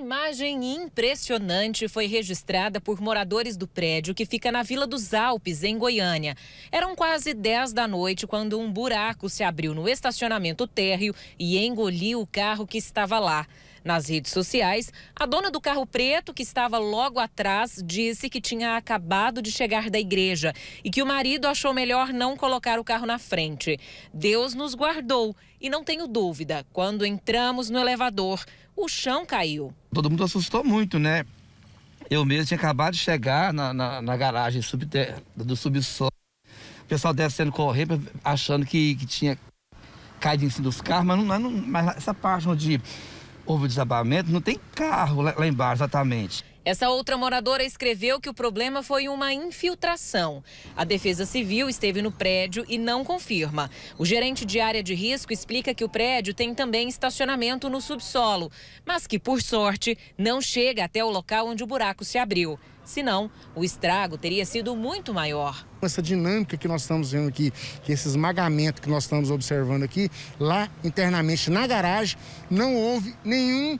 imagem impressionante foi registrada por moradores do prédio que fica na Vila dos Alpes, em Goiânia. Eram quase 10 da noite quando um buraco se abriu no estacionamento térreo e engoliu o carro que estava lá. Nas redes sociais, a dona do carro preto, que estava logo atrás, disse que tinha acabado de chegar da igreja e que o marido achou melhor não colocar o carro na frente. Deus nos guardou e não tenho dúvida, quando entramos no elevador, o chão caiu. Todo mundo assustou muito, né? Eu mesmo tinha acabado de chegar na, na, na garagem do subsolo. O pessoal descendo correndo, achando que, que tinha caído em cima dos carros, mas, não, mas essa parte onde houve desabamento, não tem carro lá embaixo exatamente. Essa outra moradora escreveu que o problema foi uma infiltração. A Defesa Civil esteve no prédio e não confirma. O gerente de área de risco explica que o prédio tem também estacionamento no subsolo, mas que, por sorte, não chega até o local onde o buraco se abriu. Senão, o estrago teria sido muito maior. Essa dinâmica que nós estamos vendo aqui, que esse esmagamento que nós estamos observando aqui, lá internamente na garagem, não houve nenhum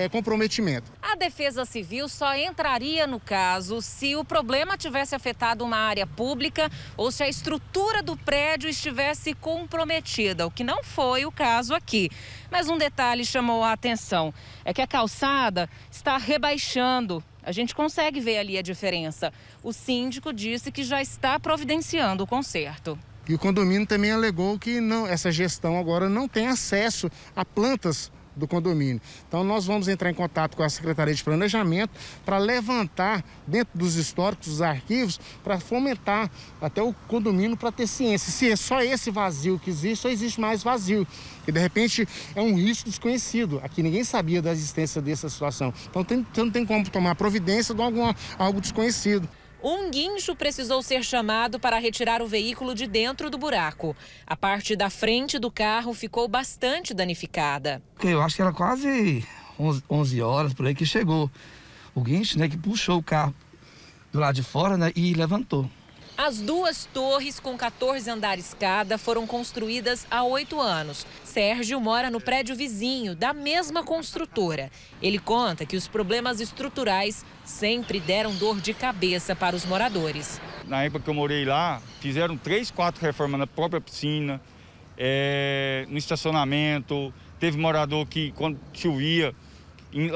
é, comprometimento. A Defesa Civil só entraria no caso se o problema tivesse afetado uma área pública ou se a estrutura do prédio estivesse comprometida, o que não foi o caso aqui. Mas um detalhe chamou a atenção: é que a calçada está rebaixando. A gente consegue ver ali a diferença. O síndico disse que já está providenciando o conserto. E o condomínio também alegou que não, essa gestão agora não tem acesso a plantas do condomínio. Então nós vamos entrar em contato com a Secretaria de Planejamento para levantar dentro dos históricos, dos arquivos, para fomentar até o condomínio para ter ciência. Se é só esse vazio que existe, só existe mais vazio. E de repente é um risco desconhecido. Aqui ninguém sabia da existência dessa situação. Então tem, não tem como tomar providência de alguma, algo desconhecido um guincho precisou ser chamado para retirar o veículo de dentro do buraco. A parte da frente do carro ficou bastante danificada. Eu acho que era quase 11 horas por aí que chegou o guincho, né, que puxou o carro do lado de fora, né, e levantou. As duas torres, com 14 andares cada, foram construídas há oito anos. Sérgio mora no prédio vizinho, da mesma construtora. Ele conta que os problemas estruturais sempre deram dor de cabeça para os moradores. Na época que eu morei lá, fizeram três, quatro reformas na própria piscina, é, no estacionamento. Teve morador que, quando chovia,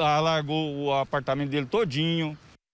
alargou o apartamento dele todinho.